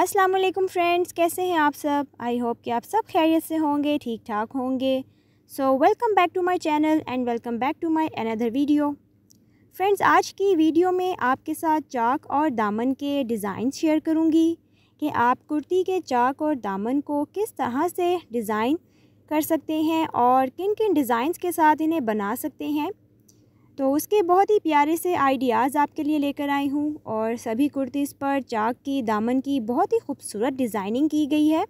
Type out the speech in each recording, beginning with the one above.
अस्सलाम वालेकुम फ्रेंड्स कैसे हैं आप सब आई होप कि आप सब खैरियत से होंगे ठीक ठाक होंगे so welcome back to my channel and welcome back to my another video friends आज की वीडियो में आपके साथ चाक और दामन के डिज़ाइन शेयर करूंगी कि आप कुर्ती के चाक और दामन को किस तरह से डिज़ाइन कर सकते हैं और किन किन डिज़ाइंस के साथ इन्हें बना सकते हैं तो उसके बहुत ही प्यारे से आइडियाज़ आपके लिए लेकर आई हूँ और सभी कुर्तीज़ पर चाक की दामन की बहुत ही खूबसूरत डिज़ाइनिंग की गई है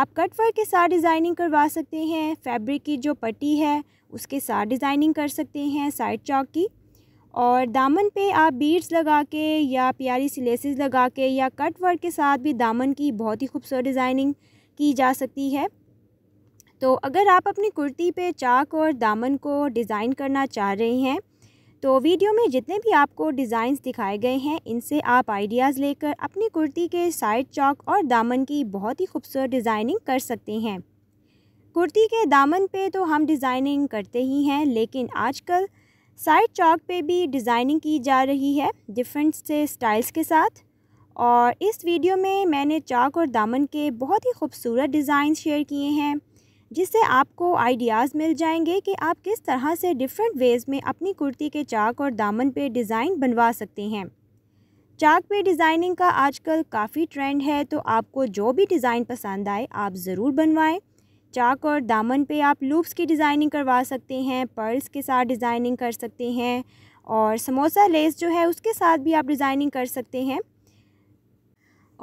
आप वर्क के साथ डिज़ाइनिंग करवा सकते हैं फैब्रिक की जो पट्टी है उसके साथ डिज़ाइनिंग कर सकते हैं साइड चौक की और दामन पे आप बीड्स लगा के या प्यारी सी लगा के या कट वर्क के साथ भी दामन की बहुत ही खूबसूरत डिज़ाइनिंग की जा सकती है तो अगर आप अपनी कुर्ती पे चाक और दामन को डिज़ाइन करना चाह रहे हैं तो वीडियो में जितने भी आपको डिज़ाइंस दिखाए गए हैं इनसे आप आइडियाज़ लेकर अपनी कुर्ती के साइड चौक और दामन की बहुत ही खूबसूरत डिज़ाइनिंग कर सकते हैं कुर्ती के दामन पे तो हम डिज़ाइनिंग करते ही हैं लेकिन आजकल साइड चौक पे भी डिज़ाइनिंग की जा रही है डिफरेंट से स्टाइल्स के साथ और इस वीडियो में मैंने चौक और दामन के बहुत ही खूबसूरत डिज़ाइन शेयर किए हैं जिससे आपको आइडियाज़ मिल जाएंगे कि आप किस तरह से डिफरेंट वेज़ में अपनी कुर्ती के चाक और दामन पे डिज़ाइन बनवा सकते हैं चाक पे डिज़ाइनिंग का आजकल काफ़ी ट्रेंड है तो आपको जो भी डिज़ाइन पसंद आए आप ज़रूर बनवाएं चाक और दामन पे आप लूप्स की डिज़ाइनिंग करवा सकते हैं पर्ल्स के साथ डिज़ाइनिंग कर सकते हैं और समोसा लेस जो है उसके साथ भी आप डिज़ाइनिंग कर सकते हैं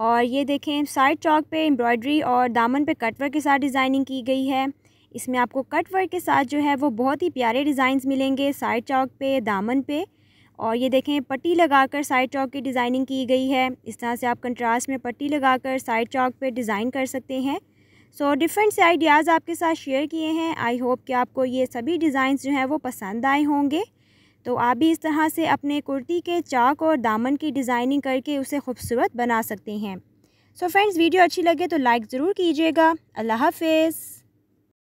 और ये देखें साइड चौक पे एम्ब्रॉयडरी और दामन पे कटवर्क के साथ डिज़ाइनिंग की गई है इसमें आपको कटवर्क के साथ जो है वो बहुत ही प्यारे डिज़ाइंस मिलेंगे साइड चौक पे दामन पे और ये देखें पट्टी लगाकर साइड चौक की डिज़ाइनिंग की गई है इस तरह से आप कंट्रास्ट में पट्टी लगाकर साइड चौक पे डिज़ाइन कर सकते हैं सो डिफरेंट से आइडियाज़ आपके साथ शेयर किए हैं आई होप कि आपको ये सभी डिज़ाइंस जो हैं वो पसंद आए होंगे तो आप भी इस तरह से अपने कुर्ती के चाक और दामन की डिज़ाइनिंग करके उसे खूबसूरत बना सकते हैं सो so फ्रेंड्स वीडियो अच्छी लगे तो लाइक ज़रूर कीजिएगा अल्लाह हाफिज़